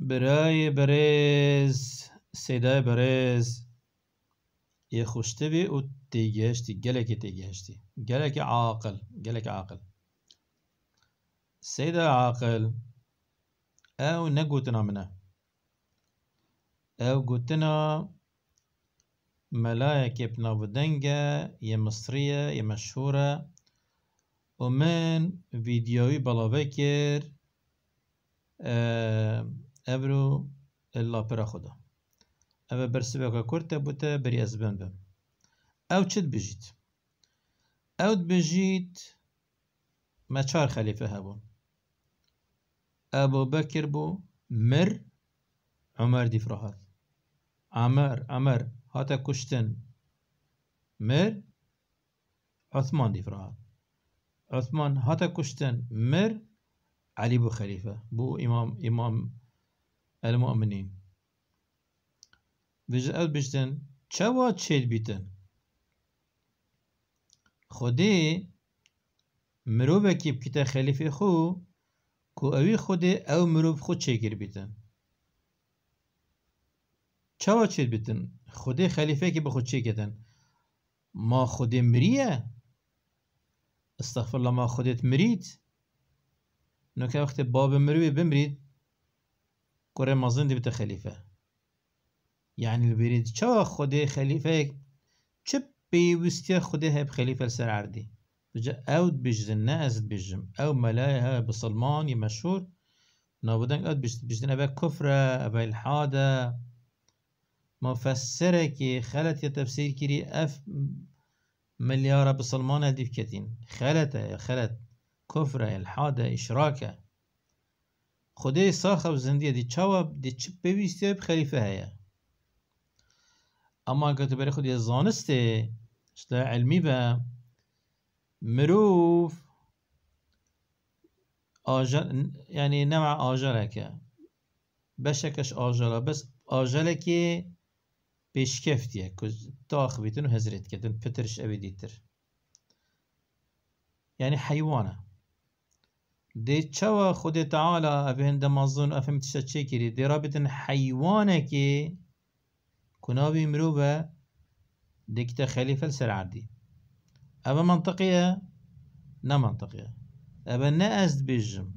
برای برز صدای برز یه بی و تیگشتی گلکی تیگشتی گلکی عاقل گلکی عاقل صدای عاقل او نگوتنا منه او قوتنا ابن بنابدنجة يا مصرية يا مشهورة و من فيديوي بلا بکر آه ابرو الله پر خدا اما بر سبق بەرسبێکە بوده بری از بن بم او چد بجید او بجید ما چار خەلیفە هەبوون ابو بکر بو مر عمر دی دیفرۆهات عمر عمر هاتە کشتن مر عثمان دی دیفرۆهات عثمان هاتە کشتن مر علی بو خلیفه بو امام امام المؤمنين بجد او بجتن چوا چید بیتن خودی مروب کی بکیت خلیفه خو کو اوی خودی او مروب خود چگیر بیتن چوا چید بیتن خودی خلیفه کی بخود چگیتن ما خودی مریه استغفر الله ما خودت مرید نو که وقت باب مروی بمرید کره مازن دی بتا خلیفه یعنی البرید چا خود خلیفه چه پیوستی خود هب خلیفه سر عردي بجا اود بجزن نازد بجم او ها بسلمان مشهور نابودن اود بجزن ابا كفرة ابا الحادة مفسره كي خلت يا تفسير كري اف مليار بسلمان هديف كتين خلت خلت كفرة الحادة اشراكه خدای ساخب زندیه دی چاوا دی چپ بویسته خلیفه هیا اما که بری خود زانسته شتا علمی با مروف آجر یعنی نوع آجرکه بشکش آجره بس آجره که پیشکفتیه که داخ بیتن و هزرت کردن پترش اوی دیتر یعنی حیوانه دی چوا خود تعالی افهن دمازون افهم تشا چه کری دی رابطن حیوانه که كنابي مروبة دكتا خليفة لسر عدي أبا منطقية نا منطقية أبا نأست بجم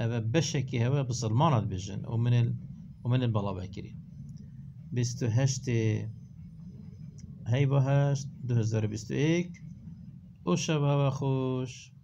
أبا بشكي هوا بصلمانة بجن ومن ال... ومن البلا بكري بيستو هشتي هاي هشت دو هزار بستو ايك وشبه خوش